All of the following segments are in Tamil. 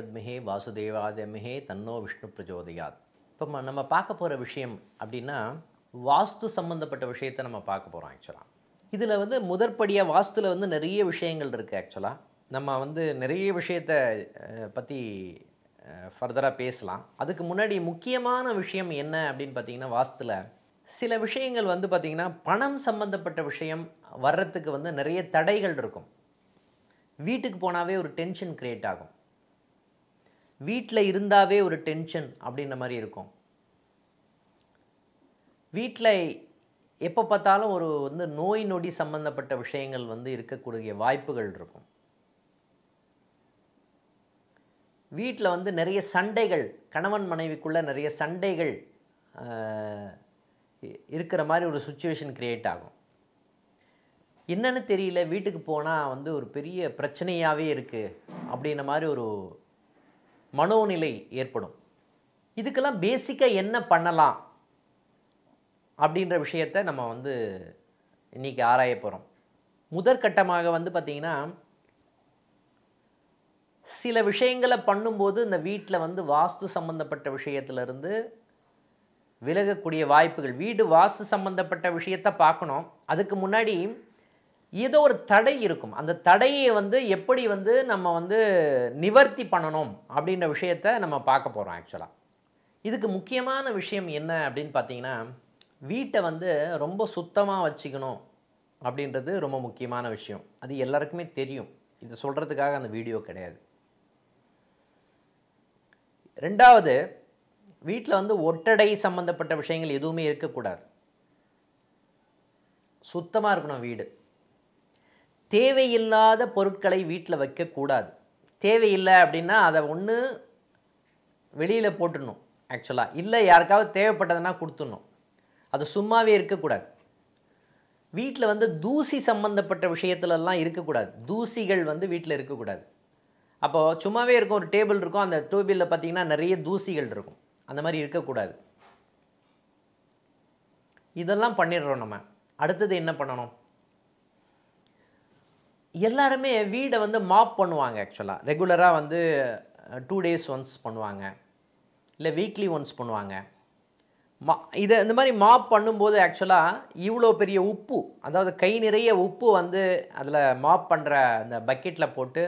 வித்மகே வாசுதேவாதமிகே தன்னோ விஷ்ணு பிரஜோதயாத் இப்போ நம்ம பார்க்க போகிற விஷயம் அப்படின்னா வாஸ்து சம்மந்தப்பட்ட விஷயத்தை நம்ம பார்க்க போகிறோம் ஆக்சுவலாக இதில் வந்து முதற்படியாக வாஸ்துவில் வந்து நிறைய விஷயங்கள் இருக்குது ஆக்சுவலாக நம்ம வந்து நிறைய விஷயத்தை பற்றி ஃபர்தராக பேசலாம் அதுக்கு முன்னாடி முக்கியமான விஷயம் என்ன அப்படின்னு பார்த்தீங்கன்னா வாஸ்துவில் சில விஷயங்கள் வந்து பார்த்திங்கன்னா பணம் சம்மந்தப்பட்ட விஷயம் வர்றதுக்கு வந்து நிறைய தடைகள் இருக்கும் வீட்டுக்கு போனாவே ஒரு டென்ஷன் க்ரியேட் ஆகும் வீட்டில் இருந்தாவே ஒரு டென்ஷன் அப்படின்ற மாதிரி இருக்கும் வீட்டில் எப்போ பார்த்தாலும் ஒரு வந்து நோய் நொடி சம்மந்தப்பட்ட விஷயங்கள் வந்து இருக்கக்கூடிய வாய்ப்புகள் இருக்கும் வீட்டில் வந்து நிறைய சண்டைகள் கணவன் மனைவிக்குள்ளே நிறைய சண்டைகள் இருக்கிற மாதிரி ஒரு சுச்சுவேஷன் க்ரியேட் ஆகும் என்னென்னு தெரியல வீட்டுக்கு போனால் வந்து ஒரு பெரிய பிரச்சனையாகவே இருக்குது அப்படின்ன மாதிரி ஒரு மனோநிலை ஏற்படும் இதுக்கெல்லாம் பேசிக்காக என்ன பண்ணலாம் அப்படின்ற விஷயத்தை நம்ம வந்து இன்றைக்கி ஆராய போகிறோம் முதற்கட்டமாக வந்து பார்த்திங்கன்னா சில விஷயங்களை பண்ணும்போது இந்த வீட்டில் வந்து வாஸ்து சம்மந்தப்பட்ட விஷயத்துலேருந்து விலகக்கூடிய வாய்ப்புகள் வீடு வாஸ்து சம்மந்தப்பட்ட விஷயத்தை பார்க்கணும் அதுக்கு முன்னாடி ஏதோ ஒரு தடை இருக்கும் அந்த தடையை வந்து எப்படி வந்து நம்ம வந்து நிவர்த்தி பண்ணணும் அப்படின்ற விஷயத்த நம்ம பார்க்க போகிறோம் ஆக்சுவலாக இதுக்கு முக்கியமான விஷயம் என்ன அப்படின்னு பார்த்தீங்கன்னா வீட்டை வந்து ரொம்ப சுத்தமாக வச்சுக்கணும் அப்படின்றது ரொம்ப முக்கியமான விஷயம் அது எல்லாருக்குமே தெரியும் இது சொல்கிறதுக்காக அந்த வீடியோ கிடையாது ரெண்டாவது வீட்டில் வந்து ஒட்டடை சம்மந்தப்பட்ட விஷயங்கள் எதுவுமே இருக்கக்கூடாது சுத்தமாக இருக்கணும் வீடு தேவையில்லாத பொருட்களை வீட்டில் வைக்கக்கூடாது தேவையில்லை அப்படின்னா அதை ஒன்று வெளியில் போட்டுடணும் ஆக்சுவலாக இல்லை யாருக்காவது தேவைப்பட்டதுன்னா கொடுத்துடணும் அது சும்மாவே இருக்கக்கூடாது வீட்டில் வந்து தூசி சம்மந்தப்பட்ட விஷயத்துலலாம் இருக்கக்கூடாது தூசிகள் வந்து வீட்டில் இருக்கக்கூடாது அப்போது சும்மாவே இருக்கும் ஒரு டேபிள் இருக்கும் அந்த டேபிளில் பார்த்திங்கன்னா நிறைய தூசிகள் இருக்கும் அந்த மாதிரி இருக்கக்கூடாது இதெல்லாம் பண்ணிடுறோம் நம்ம அடுத்தது என்ன பண்ணணும் எல்லாருமே வீடை வந்து மாப் பண்ணுவாங்க ஆக்சுவலாக ரெகுலராக வந்து டூ டேஸ் ஒன்ஸ் பண்ணுவாங்க இல்லை வீக்லி ஒன்ஸ் பண்ணுவாங்க மா இதை இந்த மாதிரி மாப் பண்ணும்போது ஆக்சுவலாக இவ்வளோ பெரிய உப்பு அதாவது கை நிறைய உப்பு வந்து அதில் மாப் பண்ணுற அந்த பக்கெட்டில் போட்டு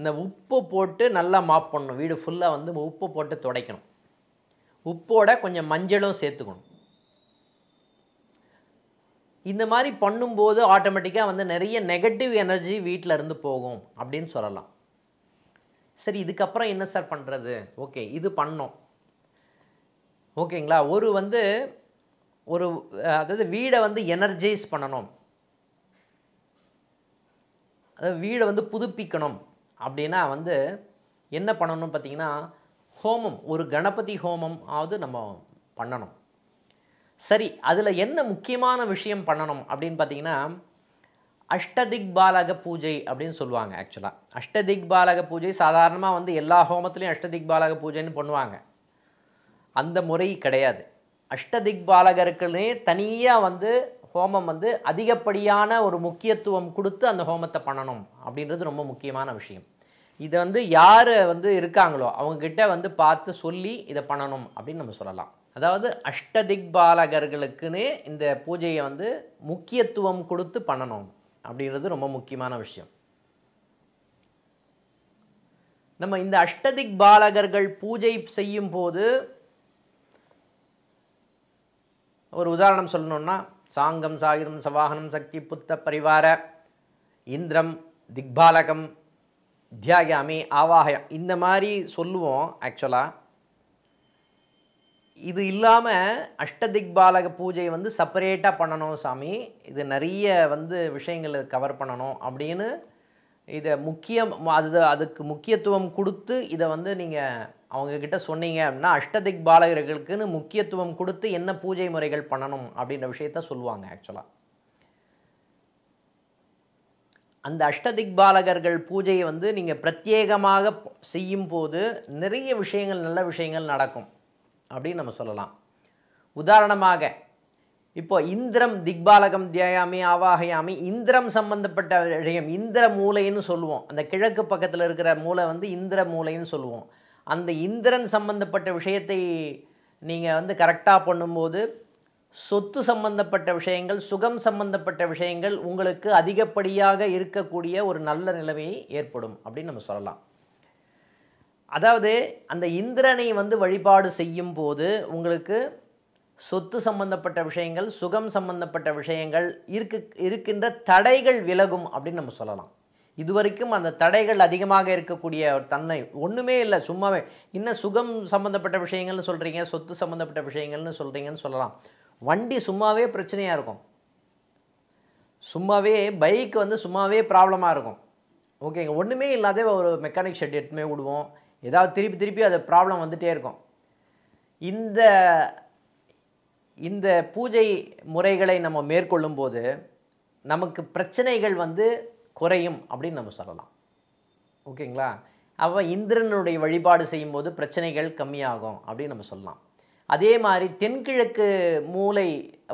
இந்த உப்பு போட்டு நல்லா மாப் பண்ணணும் வீடு ஃபுல்லாக வந்து உப்பு போட்டு துடைக்கணும் உப்போட கொஞ்சம் மஞ்சளும் சேர்த்துக்கணும் இந்த மாதிரி பண்ணும்போது ஆட்டோமேட்டிக்காக வந்து நிறைய நெகட்டிவ் எனர்ஜி வீட்டில் இருந்து போகும் அப்படின்னு சொல்லலாம் சரி இதுக்கப்புறம் என்ன சார் பண்ணுறது ஓகே இது பண்ணோம் ஓகேங்களா ஒரு வந்து ஒரு அதாவது வீடை வந்து எனர்ஜைஸ் பண்ணணும் அதாவது வீடை வந்து புதுப்பிக்கணும் அப்படின்னா வந்து என்ன பண்ணணும் பார்த்திங்கன்னா ஹோமம் ஒரு கணபதி ஹோமம் ஆவது நம்ம பண்ணணும் சரி அதில் என்ன முக்கியமான விஷயம் பண்ணணும் அப்படின்னு பார்த்தீங்கன்னா அஷ்டதிக் பாலக பூஜை அப்படின்னு சொல்லுவாங்க ஆக்சுவலாக அஷ்டதிக் பாலக பூஜை சாதாரணமாக வந்து எல்லா ஹோமத்துலேயும் அஷ்டதிக் பாலக பூஜைன்னு பண்ணுவாங்க அந்த முறை கிடையாது அஷ்டதிக் பாலகருக்குன்னே தனியாக வந்து ஹோமம் வந்து அதிகப்படியான ஒரு முக்கியத்துவம் கொடுத்து அந்த ஹோமத்தை பண்ணணும் அப்படின்றது ரொம்ப முக்கியமான விஷயம் இதை வந்து யார் வந்து இருக்காங்களோ அவங்கக்கிட்ட வந்து பார்த்து சொல்லி இதை பண்ணணும் அப்படின்னு நம்ம சொல்லலாம் அதாவது பாலகர்களுக்குன்னே இந்த பூஜையை வந்து முக்கியத்துவம் கொடுத்து பண்ணணும் அப்படின்றது ரொம்ப முக்கியமான விஷயம் நம்ம இந்த அஷ்டதிக் பாலகர்கள் பூஜை செய்யும் போது ஒரு உதாரணம் சொல்லணும்னா சாங்கம் சாகிரம் சவாகனம் சக்தி புத்த பரிவார இந்திரம் திக்பாலகம் தியாகாமி ஆவாகயம் இந்த மாதிரி சொல்லுவோம் ஆக்சுவலாக இது இல்லாமல் அஷ்டதிக்பாலக பூஜையை வந்து செப்பரேட்டாக பண்ணணும் சாமி இது நிறைய வந்து விஷயங்களை கவர் பண்ணணும் அப்படின்னு இதை முக்கியம் அது அதுக்கு முக்கியத்துவம் கொடுத்து இதை வந்து நீங்கள் அவங்கக்கிட்ட சொன்னீங்க அப்படின்னா அஷ்டதிக் பாலகர்களுக்குன்னு முக்கியத்துவம் கொடுத்து என்ன பூஜை முறைகள் பண்ணணும் அப்படின்ற விஷயத்த சொல்லுவாங்க ஆக்சுவலாக அந்த அஷ்டதிக் பாலகர்கள் பூஜையை வந்து நீங்கள் பிரத்யேகமாக செய்யும்போது நிறைய விஷயங்கள் நல்ல விஷயங்கள் நடக்கும் அப்படின்னு நம்ம சொல்லலாம் உதாரணமாக இப்போ இந்திரம் திக்பாலகம் தியாயாமி ஆவாகையாமி இந்திரம் சம்பந்தப்பட்ட விஷயம் இந்திர மூளைன்னு சொல்லுவோம் அந்த கிழக்கு பக்கத்தில் இருக்கிற மூளை வந்து இந்திர மூளைன்னு சொல்லுவோம் அந்த இந்திரன் சம்பந்தப்பட்ட விஷயத்தை நீங்கள் வந்து கரெக்டாக பண்ணும்போது சொத்து சம்பந்தப்பட்ட விஷயங்கள் சுகம் சம்பந்தப்பட்ட விஷயங்கள் உங்களுக்கு அதிகப்படியாக இருக்கக்கூடிய ஒரு நல்ல நிலைமையை ஏற்படும் அப்படின்னு நம்ம சொல்லலாம் அதாவது அந்த இந்திரனை வந்து வழிபாடு செய்யும் போது உங்களுக்கு சொத்து சம்பந்தப்பட்ட விஷயங்கள் சுகம் சம்பந்தப்பட்ட விஷயங்கள் இருக்கு இருக்கின்ற தடைகள் விலகும் அப்படின்னு நம்ம சொல்லலாம் இது வரைக்கும் அந்த தடைகள் அதிகமாக இருக்கக்கூடிய தன்மை ஒன்றுமே இல்லை சும்மாவே இன்னும் சுகம் சம்மந்தப்பட்ட விஷயங்கள்னு சொல்கிறீங்க சொத்து சம்மந்தப்பட்ட விஷயங்கள்னு சொல்கிறீங்கன்னு சொல்லலாம் வண்டி சும்மாவே பிரச்சனையாக இருக்கும் சும்மாவே பைக் வந்து சும்மாவே ப்ராப்ளமாக இருக்கும் ஓகேங்க ஒன்றுமே இல்லாத ஒரு மெக்கானிக் ஷெட் எடுத்துமே விடுவோம் ஏதாவது திருப்பி திருப்பி அது ப்ராப்ளம் வந்துகிட்டே இருக்கும் இந்த இந்த பூஜை முறைகளை நம்ம மேற்கொள்ளும் போது நமக்கு பிரச்சனைகள் வந்து குறையும் அப்படின்னு நம்ம சொல்லலாம் ஓகேங்களா அப்போ இந்திரனுடைய வழிபாடு செய்யும்போது பிரச்சனைகள் கம்மியாகும் அப்படின்னு நம்ம சொல்லலாம் அதே மாதிரி தென்கிழக்கு மூளை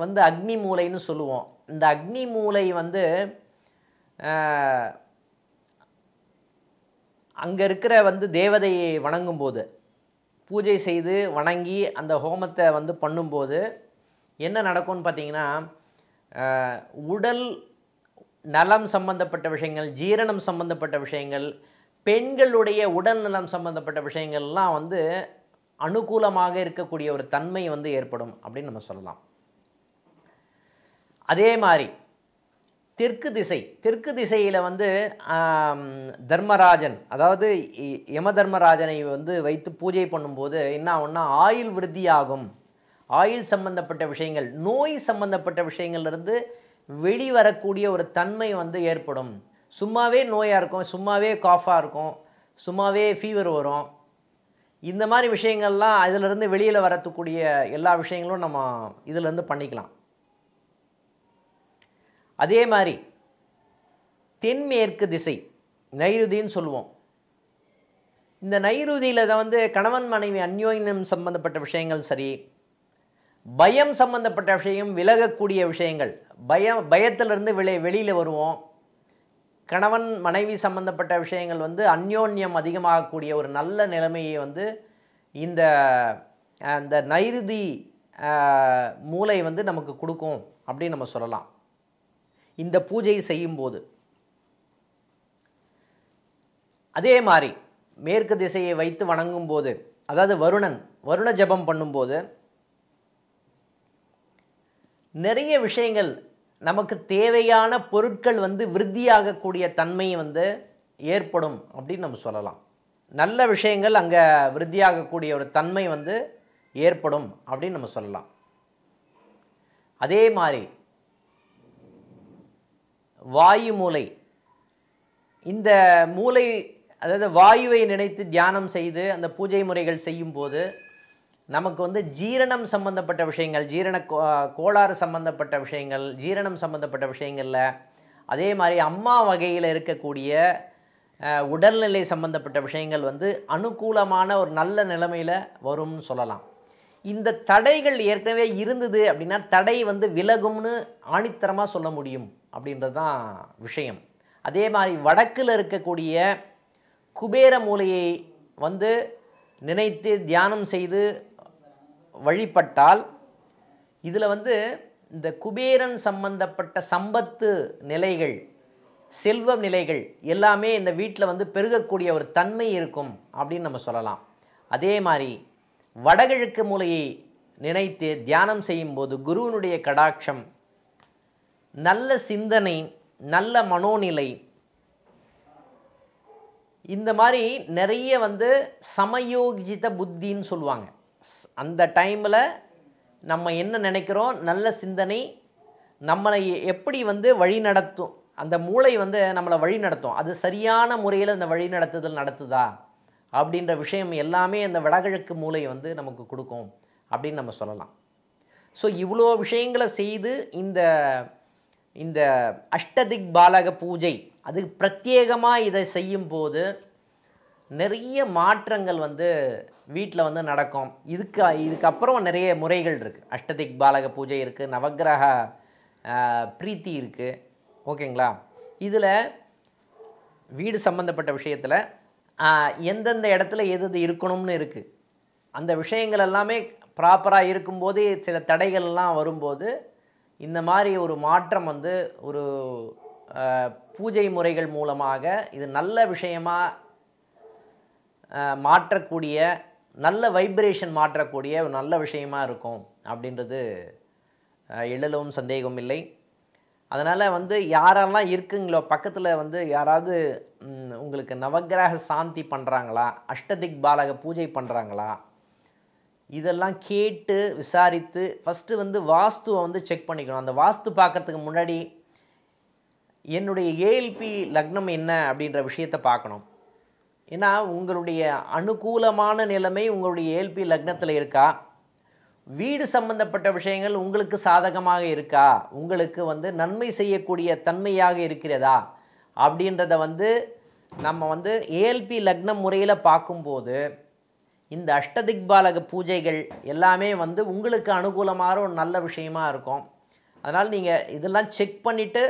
வந்து அக்னி மூளைன்னு சொல்லுவோம் இந்த அக்னி மூளை வந்து அங்கே இருக்கிற வந்து தேவதையை வணங்கும்போது பூஜை செய்து வணங்கி அந்த ஹோமத்தை வந்து பண்ணும்போது என்ன நடக்கும்னு பார்த்திங்கன்னா உடல் நலம் சம்பந்தப்பட்ட விஷயங்கள் ஜீரணம் சம்பந்தப்பட்ட விஷயங்கள் பெண்களுடைய உடல் நலம் சம்பந்தப்பட்ட விஷயங்கள்லாம் வந்து அனுகூலமாக இருக்கக்கூடிய ஒரு தன்மை வந்து ஏற்படும் அப்படின்னு நம்ம சொல்லலாம் அதே மாதிரி தெற்கு திசை தெற்கு திசையில் வந்து தர்மராஜன் அதாவது யம தர்மராஜனை வந்து வைத்து பூஜை பண்ணும்போது என்ன ஒன்றா ஆயுள் விருத்தியாகும் ஆயுள் சம்பந்தப்பட்ட விஷயங்கள் நோய் சம்பந்தப்பட்ட விஷயங்கள்லேருந்து வெளிவரக்கூடிய ஒரு தன்மை வந்து ஏற்படும் சும்மாவே நோயாக இருக்கும் சும்மாவே காஃபாக இருக்கும் சும்மாவே ஃபீவர் வரும் இந்த மாதிரி விஷயங்கள்லாம் அதிலிருந்து வெளியில் வரத்துக்கூடிய எல்லா விஷயங்களும் நம்ம இதிலேருந்து பண்ணிக்கலாம் அதே மாதிரி தென்மேற்கு திசை நைருதின்னு சொல்லுவோம் இந்த நைருதியில் தான் வந்து கணவன் மனைவி அந்யோன்யம் சம்பந்தப்பட்ட விஷயங்கள் சரி பயம் சம்பந்தப்பட்ட விஷயம் விலகக்கூடிய விஷயங்கள் பயம் பயத்திலிருந்து விளை வெளியில் வருவோம் கணவன் மனைவி சம்பந்தப்பட்ட விஷயங்கள் வந்து அந்யோன்யம் அதிகமாகக்கூடிய ஒரு நல்ல நிலைமையை வந்து இந்த அந்த நைருதி மூளை வந்து நமக்கு கொடுக்கும் அப்படின்னு நம்ம சொல்லலாம் இந்த பூஜையை செய்யும்போது அதே மாதிரி மேற்கு திசையை வைத்து வணங்கும் போது அதாவது வருணன் வருண ஜபம் பண்ணும்போது நிறைய விஷயங்கள் நமக்கு தேவையான பொருட்கள் வந்து விருத்தியாகக்கூடிய தன்மை வந்து ஏற்படும் அப்படின்னு நம்ம சொல்லலாம் நல்ல விஷயங்கள் அங்கே விருத்தியாகக்கூடிய ஒரு தன்மை வந்து ஏற்படும் அப்படின்னு நம்ம சொல்லலாம் அதே மாதிரி வாயு மூலை இந்த மூளை அதாவது வாயுவை நினைத்து தியானம் செய்து அந்த பூஜை முறைகள் செய்யும்போது நமக்கு வந்து ஜீரணம் சம்பந்தப்பட்ட விஷயங்கள் ஜீரண கோளாறு சம்பந்தப்பட்ட விஷயங்கள் ஜீரணம் சம்பந்தப்பட்ட விஷயங்களில் அதே மாதிரி அம்மா வகையில் இருக்கக்கூடிய உடல்நிலை சம்பந்தப்பட்ட விஷயங்கள் வந்து அனுகூலமான ஒரு நல்ல நிலைமையில் வரும்னு சொல்லலாம் இந்த தடைகள் ஏற்கனவே இருந்தது அப்படின்னா தடை வந்து விலகும்னு ஆணித்தரமாக சொல்ல முடியும் அப்படின்றது தான் விஷயம் அதே மாதிரி வடக்கில் இருக்கக்கூடிய குபேர மூலையை வந்து நினைத்து தியானம் செய்து வழிபட்டால் இதில் வந்து இந்த குபேரன் சம்பந்தப்பட்ட சம்பத்து நிலைகள் செல்வ நிலைகள் எல்லாமே இந்த வீட்டில் வந்து பெருகக்கூடிய ஒரு தன்மை இருக்கும் அப்படின்னு நம்ம சொல்லலாம் அதே மாதிரி வடகிழக்கு மூலையை நினைத்து தியானம் செய்யும்போது குருவனுடைய கடாட்சம் நல்ல சிந்தனை நல்ல மனோநிலை இந்த மாதிரி நிறைய வந்து சமயோகித புத்தின்னு சொல்லுவாங்க அந்த டைமில் நம்ம என்ன நினைக்கிறோம் நல்ல சிந்தனை நம்மளை எப்படி வந்து வழி நடத்தும் அந்த மூளை வந்து நம்மளை வழி நடத்தும் அது சரியான முறையில் அந்த வழி நடத்துதல் நடத்துதா அப்படின்ற விஷயம் எல்லாமே அந்த வடகிழக்கு மூளை வந்து நமக்கு கொடுக்கும் அப்படின்னு நம்ம சொல்லலாம் ஸோ இவ்வளோ விஷயங்களை செய்து இந்த இந்த அஷ்டதிக் பாலக பூஜை அது பிரத்யேகமாக இதை செய்யும்போது நிறைய மாற்றங்கள் வந்து வீட்டில் வந்து நடக்கும் இதுக்கு இதுக்கப்புறம் நிறைய முறைகள் இருக்குது அஷ்டதிக் பாலக பூஜை இருக்குது நவகிரக பிரீத்தி இருக்குது ஓகேங்களா இதில் வீடு சம்மந்தப்பட்ட விஷயத்தில் எந்தெந்த இடத்துல எது எது இருக்கணும்னு இருக்குது அந்த விஷயங்கள் எல்லாமே ப்ராப்பராக இருக்கும்போது சில தடைகள்லாம் வரும்போது இந்த மாதிரி ஒரு மாற்றம் வந்து ஒரு பூஜை முறைகள் மூலமாக இது நல்ல விஷயமாக மாற்றக்கூடிய நல்ல வைப்ரேஷன் மாற்றக்கூடிய ஒரு நல்ல விஷயமாக இருக்கும் அப்படின்றது எழுலவும் சந்தேகம் இல்லை அதனால் வந்து யாரெல்லாம் இருக்குங்களோ பக்கத்தில் வந்து யாராவது உங்களுக்கு நவகிரக சாந்தி பண்ணுறாங்களா அஷ்டதிக் பாலக பூஜை பண்ணுறாங்களா இதெல்லாம் கேட்டு விசாரித்து ஃபஸ்ட்டு வந்து வாஸ்துவை வந்து செக் பண்ணிக்கணும் அந்த வாஸ்து பார்க்குறதுக்கு முன்னாடி என்னுடைய ஏஎல்பி லக்னம் என்ன அப்படின்ற விஷயத்தை பார்க்கணும் ஏன்னா உங்களுடைய அனுகூலமான நிலைமை உங்களுடைய ஏஎல்பி லக்னத்தில் இருக்கா வீடு சம்பந்தப்பட்ட விஷயங்கள் உங்களுக்கு சாதகமாக இருக்கா உங்களுக்கு வந்து நன்மை செய்யக்கூடிய தன்மையாக இருக்கிறதா அப்படின்றத வந்து நம்ம வந்து ஏஎல்பி லக்னம் முறையில் பார்க்கும்போது இந்த அஷ்டதிக்பாலக பூஜைகள் எல்லாமே வந்து உங்களுக்கு அனுகூலமாக ஒரு நல்ல விஷயமாக இருக்கும் அதனால் நீங்கள் இதெல்லாம் செக் பண்ணிவிட்டு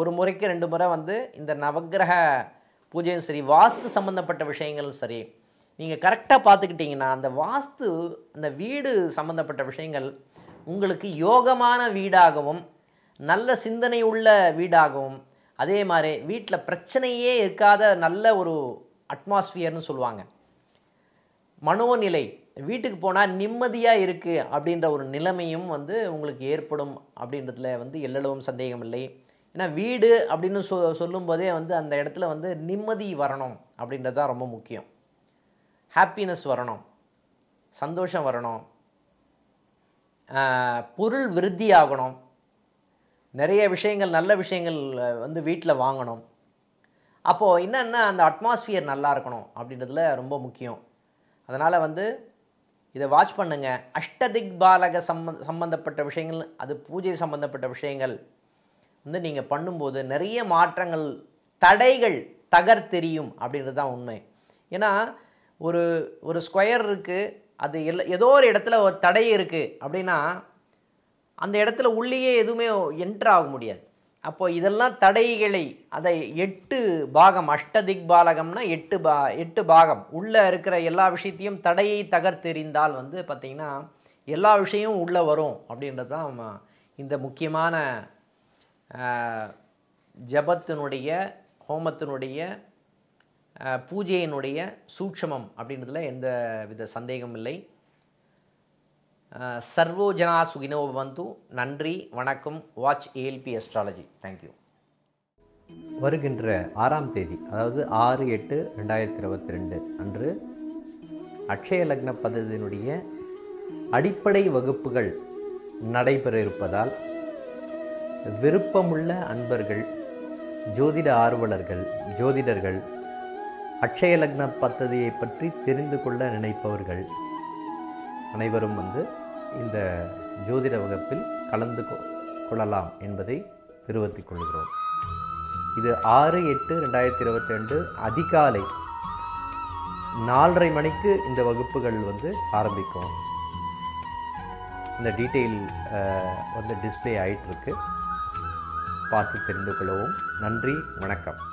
ஒரு முறைக்கு ரெண்டு முறை வந்து இந்த நவகிரக பூஜையும் சரி வாஸ்து சம்மந்தப்பட்ட விஷயங்களும் சரி நீங்கள் கரெக்டாக பார்த்துக்கிட்டிங்கன்னா அந்த வாஸ்து அந்த வீடு சம்மந்தப்பட்ட விஷயங்கள் உங்களுக்கு யோகமான வீடாகவும் நல்ல சிந்தனை உள்ள வீடாகவும் அதே மாதிரி வீட்டில் பிரச்சனையே இருக்காத நல்ல ஒரு அட்மாஸ்ஃபியர்னு சொல்லுவாங்க மனோநிலை வீட்டுக்கு போனால் நிம்மதியாக இருக்குது அப்படின்ற ஒரு நிலைமையும் வந்து உங்களுக்கு ஏற்படும் அப்படின்றதுல வந்து எல்லளவும் சந்தேகம் இல்லை ஏன்னா வீடு அப்படின்னு சொ சொல்லும்போதே வந்து அந்த இடத்துல வந்து நிம்மதி வரணும் அப்படின்றது தான் ரொம்ப முக்கியம் ஹாப்பினஸ் வரணும் சந்தோஷம் வரணும் பொருள் விருத்தி ஆகணும் நிறைய விஷயங்கள் நல்ல விஷயங்கள் வந்து வீட்டில் வாங்கணும் அப்போது என்னென்னா அந்த அட்மாஸ்ஃபியர் நல்லா இருக்கணும் அப்படின்றதுல ரொம்ப முக்கியம் அதனால் வந்து இதை வாட்ச் பண்ணுங்கள் அஷ்டதிக் பாலக சம்பந்தப்பட்ட சம்மந்தப்பட்ட விஷயங்கள் அது பூஜை சம்மந்தப்பட்ட விஷயங்கள் வந்து நீங்கள் பண்ணும்போது நிறைய மாற்றங்கள் தடைகள் தகர் தெரியும் அப்படின்றது தான் உண்மை ஏன்னா ஒரு ஒரு ஸ்கொயர் இருக்குது அது ஏதோ ஒரு இடத்துல ஒரு தடை இருக்குது அப்படின்னா அந்த இடத்துல உள்ளேயே எதுவுமே என்ட்ரு ஆக முடியாது அப்போது இதெல்லாம் தடைகளை அதை எட்டு பாகம் அஷ்டதிக் பாலகம்னா எட்டு பா எட்டு பாகம் உள்ளே இருக்கிற எல்லா விஷயத்தையும் தடையை தகர்த்தெறிந்தால் வந்து பார்த்திங்கன்னா எல்லா விஷயமும் உள்ளே வரும் அப்படின்றது தான் இந்த முக்கியமான ஜபத்தினுடைய ஹோமத்தினுடைய பூஜையினுடைய சூட்சமம் அப்படின்றதுல எந்த வித சந்தேகமும் இல்லை சர்வோ ஜனா சுகினோ பந்து நன்றி வணக்கம் வாட்ச் ஏஎல்பி அஸ்ட்ராலஜி தேங்க்யூ வருகின்ற ஆறாம் தேதி அதாவது ஆறு எட்டு ரெண்டாயிரத்தி இருபத்தி ரெண்டு அன்று அக்ஷய லக்ன பதத்தினுடைய அடிப்படை வகுப்புகள் நடைபெற இருப்பதால் விருப்பமுள்ள அன்பர்கள் ஜோதிட ஆர்வலர்கள் ஜோதிடர்கள் அக்ஷய லக்ன பத்ததியை பற்றி தெரிந்து கொள்ள நினைப்பவர்கள் அனைவரும் வந்து இந்த ஜோதிட வகுப்பில் கலந்து கொள்ளலாம் என்பதை தெரிவித்துக் கொள்கிறோம் இது ஆறு எட்டு ரெண்டாயிரத்தி இருபத்தி ரெண்டு அதிகாலை நாலரை மணிக்கு இந்த வகுப்புகள் வந்து ஆரம்பிக்கும் இந்த டீட்டெயில் வந்து டிஸ்பிளே ஆகிட்டுருக்கு பார்த்து தெரிந்து கொள்ளவும் நன்றி வணக்கம்